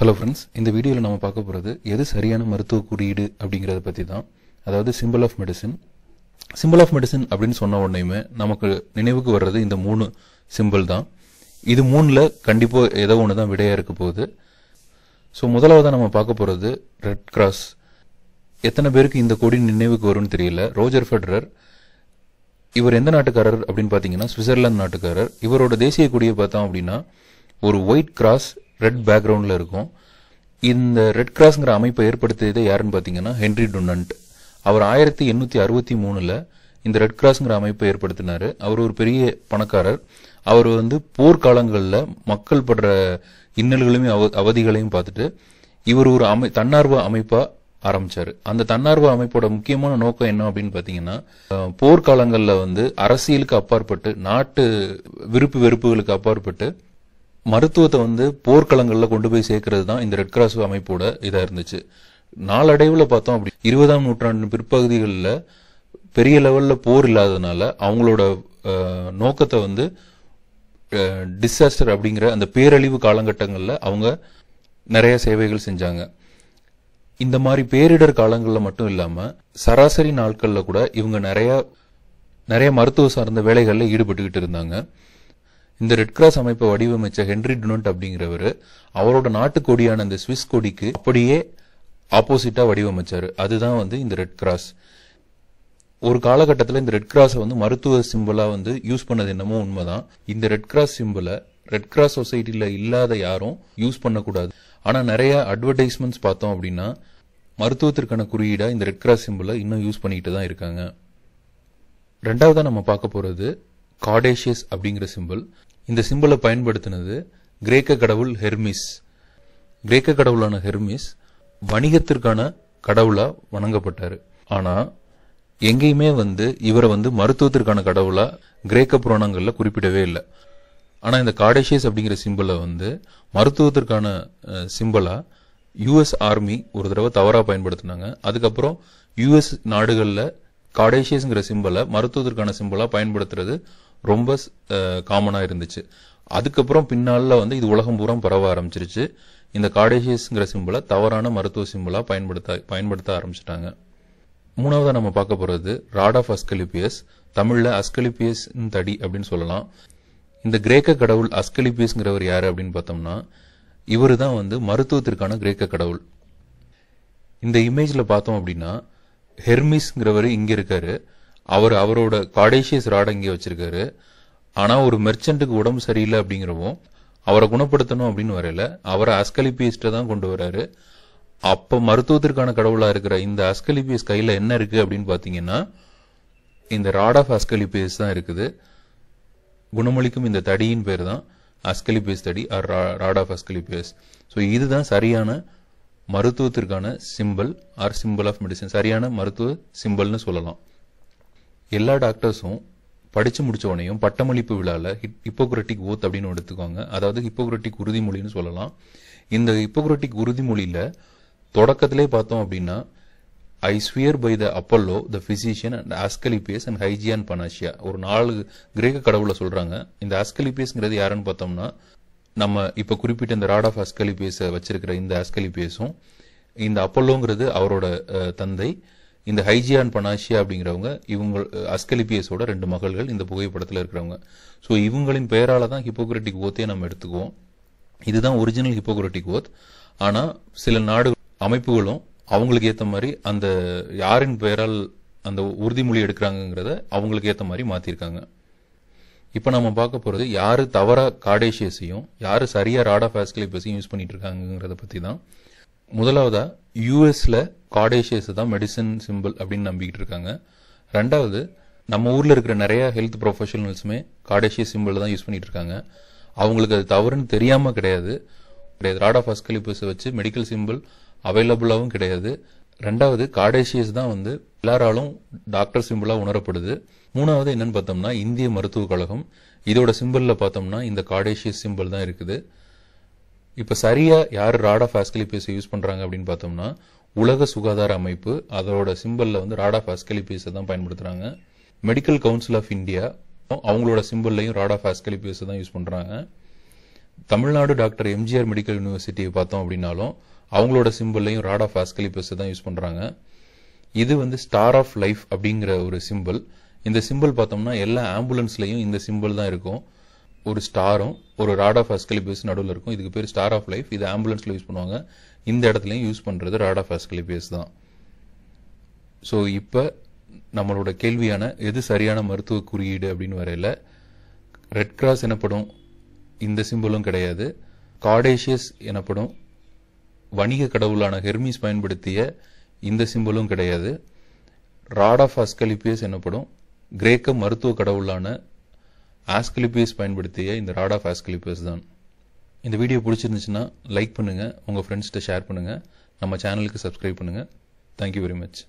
hello friends இந்த வீடியோவில் நம்ம பார்க்க போகிறது எது சரியான மருத்துவ குறியீடு அப்படிங்கிறத பற்றி தான் அதாவது symbol of medicine symbol of medicine அப்படின்னு சொன்ன உடனேயுமே நமக்கு நினைவுக்கு வர்றது இந்த மூணு சிம்பிள் தான் இது மூணில் கண்டிப்பாக ஏதோ ஒன்று தான் விடையாக இருக்க போகுது ஸோ முதலாவதாக நம்ம பார்க்க போகிறது ரெட் கிராஸ் எத்தனை பேருக்கு இந்த கொடி நினைவுக்கு வரும்னு தெரியல ரோஜர் ஃபெட்ரர் இவர் எந்த நாட்டுக்காரர் அப்படின்னு பார்த்தீங்கன்னா சுவிட்சர்லாந்து நாட்டுக்காரர் இவரோட தேசிய கொடியை பார்த்தோம் அப்படின்னா ஒரு ஒயிட் கிராஸ் ரெட் பேக்ரவுண்டில் இருக்கும் இந்த ரெட் கிராஸ்ங்கிற அமைப்பை ஏற்படுத்தியதை யாருன்னு பார்த்தீங்கன்னா ஹென்ரி டொனண்ட் அவர் ஆயிரத்தி எண்ணூற்றி அறுபத்தி மூணில் இந்த ரெட் கிராஸ்ங்கிற அமைப்பை ஏற்படுத்தினார் அவர் ஒரு பெரிய பணக்காரர் அவர் வந்து போர்க்காலங்களில் மக்கள் படுற இன்னல்களையும் அவ அவதிகளையும் பார்த்துட்டு இவர் ஒரு அமை தன்னார்வ அமைப்பாக ஆரம்பிச்சார் அந்த தன்னார்வ அமைப்போட முக்கியமான நோக்கம் என்ன அப்படின்னு பார்த்தீங்கன்னா போர்க்காலங்களில் வந்து அரசியலுக்கு அப்பாற்பட்டு நாட்டு விருப்பு வெறுப்புகளுக்கு அப்பாற்பட்டு மருத்துவத்தை வந்து போர்க்களங்களில் கொண்டு போய் சேர்க்கறது தான் இந்த ரெட் கிராஸ் அமைப்போட இதாக இருந்துச்சு நாளடைவில் பார்த்தோம் அப்படி இருபதாம் நூற்றாண்டு பிற்பகுதிகளில் பெரிய லெவலில் போர் இல்லாததுனால அவங்களோட நோக்கத்தை வந்து டிசாஸ்டர் அப்படிங்கிற அந்த பேரழிவு காலகட்டங்களில் அவங்க நிறைய சேவைகள் செஞ்சாங்க இந்த மாதிரி பேரிடர் காலங்களில் மட்டும் இல்லாமல் சராசரி நாட்களில் கூட இவங்க நிறையா நிறைய மருத்துவ சார்ந்த வேலைகளில் ஈடுபட்டுக்கிட்டு இருந்தாங்க இந்த ரெட் கிராஸ் அமைப்பை வடிவமைச்ச ஹென்ரி டுனட் அப்படிங்கிறவர் அவரோட நாட்டு கொடியான இந்த சுவிஸ் கொடிக்கு அப்படியே ஆப்போசிட்டா வடிவமைச்சாரு அதுதான் வந்து இந்த ரெட் கிராஸ் ஒரு காலகட்டத்தில் இந்த ரெட் கிராஸை வந்து மருத்துவ சிம்பிளா வந்து யூஸ் பண்ணது என்னமோ உண்மைதான் இந்த ரெட் கிராஸ் சிம்பிளை ரெட் கிராஸ் சொசைட்டியில் இல்லாத யாரும் யூஸ் பண்ணக்கூடாது ஆனால் நிறைய அட்வர்டைஸ்மெண்ட்ஸ் பார்த்தோம் அப்படின்னா மருத்துவத்திற்கான குறியீடாக இந்த ரெட் கிராஸ் சிம்பிளை இன்னும் யூஸ் பண்ணிக்கிட்டு தான் இருக்காங்க ரெண்டாவதாக நம்ம பார்க்க போகிறது காடேஷியஸ் அப்படிங்கிற சிம்பிள் இந்த சிம்பிளை பயன்படுத்தினது கிரேக்க கடவுள் ஹெர்மிஸ் கிரேக்க கடவுளான ஹெர்மிஸ் வணிகத்திற்கான கடவுளா வணங்கப்பட்டார் ஆனா எங்கேயுமே வந்து இவரை வந்து மருத்துவத்திற்கான கடவுளா கிரேக்க புராணங்கள்ல குறிப்பிடவே இல்லை ஆனா இந்த காடேஷியஸ் அப்படிங்கிற சிம்பிளை வந்து மருத்துவத்திற்கான சிம்பிளா யூஎஸ் ஆர்மி ஒரு தடவை தவறாக பயன்படுத்தினாங்க அதுக்கப்புறம் யூஎஸ் நாடுகளில் காடேஷியஸ்ங்கிற சிம்பிளை மருத்துவத்திற்கான சிம்பிளா பயன்படுத்துறது ரொம்ப காமனாக இருந்துச்சு அதுக்கப்புறம் பின்னால் வந்து இது உலகம் பூரா பரவ ஆரம்பிச்சிருச்சு இந்த காடேஷியஸ்ங்கிற சிம்பிளை தவறான மருத்துவ சிம்பிளாக பயன்படுத்த பயன்படுத்த ஆரம்பிச்சிட்டாங்க மூணாவதாக நம்ம பார்க்க போகிறது ராட் ஆஃப் அஸ்கலிபியஸ் தமிழில் அஸ்கலிபியஸ் தடி அப்படின்னு சொல்லலாம் இந்த கிரேக்க கடவுள் அஸ்கலிபியஸ்ங்கிறவர் யார் அப்படின்னு பார்த்தோம்னா இவர் தான் வந்து மருத்துவத்திற்கான கிரேக்க கடவுள் இந்த இமேஜில் பார்த்தோம் அப்படின்னா ஹெர்மிஸ்ங்கிறவர் இங்கே இருக்காரு அவர் அவரோட காடேஷியஸ் ராட் இங்கே வச்சிருக்காரு ஆனால் ஒரு மெர்ச்சன்ட்டுக்கு உடம்பு சரியில்லை அப்படிங்கிறவும் அவரை குணப்படுத்தணும் அப்படின்னு வரல அவரை அஸ்கலிபியஸ்ட்டை தான் கொண்டு வர்றாரு அப்போ மருத்துவத்திற்கான கடவுளாக இருக்கிற இந்த அஸ்கலிபியஸ் கையில் என்ன இருக்குது அப்படின்னு பார்த்தீங்கன்னா இந்த ராட் ஆஃப் அஸ்கலிபியஸ் தான் இருக்குது குணமளிக்கும் இந்த தடியின் பேர் தான் அஸ்கலிபியஸ் தடி or rod of Asclepius so இதுதான் சரியான மருத்துவத்திற்கான symbol or symbol of medicine சரியான மருத்துவ சிம்பிள்னு சொல்லலாம் எல்லா டாக்டர்ஸும் படித்து முடித்தவனையும் பட்டமளிப்பு விழாவில் ஹிப்போக்ரட்டிக் ஓத் அப்படின்னு எடுத்துக்கோங்க அதாவது ஹிப்போக்ரட்டிக் உறுதிமொழின்னு சொல்லலாம் இந்த ஹிப்போக்ரட்டிக் உறுதிமொழியில் தொடக்கத்திலே பார்த்தோம் அப்படின்னா I swear by the Apollo the physician and Asclepius and Hygieia Panacea ஒரு நாலு கிரேக்க கடவுளை சொல்கிறாங்க இந்த ஆஸ்கலிபியஸ்ங்கிறது யாருன்னு பார்த்தோம்னா நம்ம இப்போ குறிப்பிட்ட இந்த ராட் ஆஃப் ஆஸ்கலிபியஸை வச்சிருக்கிற இந்த ஆஸ்கலிபியஸும் இந்த அப்பல்லோங்கிறது அவரோட தந்தை இந்த ஹைஜியான் பனாஷியா அப்படிங்கிறவங்க இவங்க அஸ்கலிபியஸோட ரெண்டு மகள்கள் இந்த புகைப்படத்தில் இருக்கிறவங்க ஸோ இவங்களின் பெயரால் தான் ஹிப்போக்ரட்டிக் ஓத்தையே நம்ம எடுத்துக்குவோம் இதுதான் ஒரிஜினல் ஹிப்போக்ரட்டிக் ஓத் ஆனால் சில நாடு அமைப்புகளும் அவங்களுக்கு ஏற்ற மாதிரி அந்த யாரின் பெயரால் அந்த உறுதிமொழி எடுக்கிறாங்கிறத அவங்களுக்கு ஏற்ற மாதிரி மாற்றிருக்காங்க இப்போ நம்ம பார்க்க போகிறது யார் தவறாக காடேஷியஸையும் யார் சரியாக ராடா ஃபேஸ்கலிபஸையும் யூஸ் பண்ணிட்டு இருக்காங்கிறத பற்றி தான் முதலாவதா யூஎஸ்ல காடேஷியஸ் தான் மெடிசன் சிம்பிள் அப்படின்னு நம்பிக்கிட்டு இருக்காங்க ரெண்டாவது நம்ம ஊரில் இருக்கிற நிறைய ஹெல்த் ப்ரொஃபஷனல்ஸுமே காடேஷியஸ் சிம்பிள் தான் யூஸ் பண்ணிட்டு இருக்காங்க அவங்களுக்கு அது தவறுன்னு தெரியாமல் கிடையாது கிடையாது ராடா ஃபஸ்கலிபஸை வச்சு மெடிக்கல் சிம்பிள் அவைலபிளாகவும் கிடையாது ரெண்டாவது காடேஷியஸ் தான் வந்து எல்லாராலும் டாக்டர் சிம்பிளாக உணரப்படுது மூணாவது என்னன்னு பார்த்தோம்னா இந்திய மருத்துவக் கழகம் இதோட சிம்பிளில் பார்த்தோம்னா இந்த காடேஷியஸ் சிம்பிள் தான் இருக்குது இப்போ சரியாக யார் ராடா ஆஸ்கலிபேஸை யூஸ் பண்ணுறாங்க அப்படின்னு பார்த்தோம்னா உலக சுகாதார அமைப்பு அதோட சிம்பிளில் வந்து ராடா ஆஸ்கலிபேஸை தான் பயன்படுத்துகிறாங்க மெடிக்கல் கவுன்சில் ஆஃப் இந்தியா அவங்களோட சிம்பிள்லையும் ராடா ஆஸ்கலிபேஸை தான் யூஸ் பண்ணுறாங்க தமிழ்நாடு டாக்டர் எம்ஜிஆர் மெடிக்கல் யூனிவர்சிட்டியை பார்த்தோம் அப்படின்னாலும் அவங்களோட சிம்பிள்லையும் ராடா ஆஸ்கலிபேஸை தான் யூஸ் பண்ணுறாங்க இது வந்து ஸ்டார் ஆஃப் லைஃப் அப்படிங்கிற ஒரு சிம்பிள் இந்த சிம்பிள் பார்த்தோம்னா எல்லா ஆம்புலன்ஸ்லையும் இந்த சிம்பிள் தான் இருக்கும் ஒரு ஸ்டாரும் ஒரு ராட் ஆஃப் அஸ்கலிபியஸ் நடுவில் இருக்கும் இதுக்கு பேர் ஸ்டார் ஆஃப் லைஃப் இது ஆம்புலன்ஸில் யூஸ் பண்ணுவாங்க இந்த இடத்துலையும் யூஸ் பண்ணுறது ராட் ஆஃப் அஸ்கலிபியஸ் தான் ஸோ இப்போ நம்மளோட கேள்வியான எது சரியான மருத்துவ குறியீடு அப்படின்னு வரையில் ரெட் கிராஸ் எனப்படும் இந்த சிம்பிளும் கிடையாது காடேஷியஸ் எனப்படும் வணிக கடவுளான ஹெர்மிஸ் பயன்படுத்திய இந்த சிம்பிளும் கிடையாது ராட் ஆஃப் அஸ்கலிபியஸ் எனப்படும் கிரேக்க மருத்துவ கடவுளான ஆஸ்கிலிபியஸ் பயன்படுத்திய இந்த ராட் ஆஃப் ஆஸ்கிலிபியஸ் தான் இந்த வீடியோ பிடிச்சிருந்துச்சுன்னா லைக் பண்ணுங்கள் உங்கள் ஃப்ரெண்ட்ஸ்கிட்ட ஷேர் பண்ணுங்கள் நம்ம சேனலுக்கு சப்ஸ்கிரைப் பண்ணுங்கள் தேங்க்யூ வெரி மச்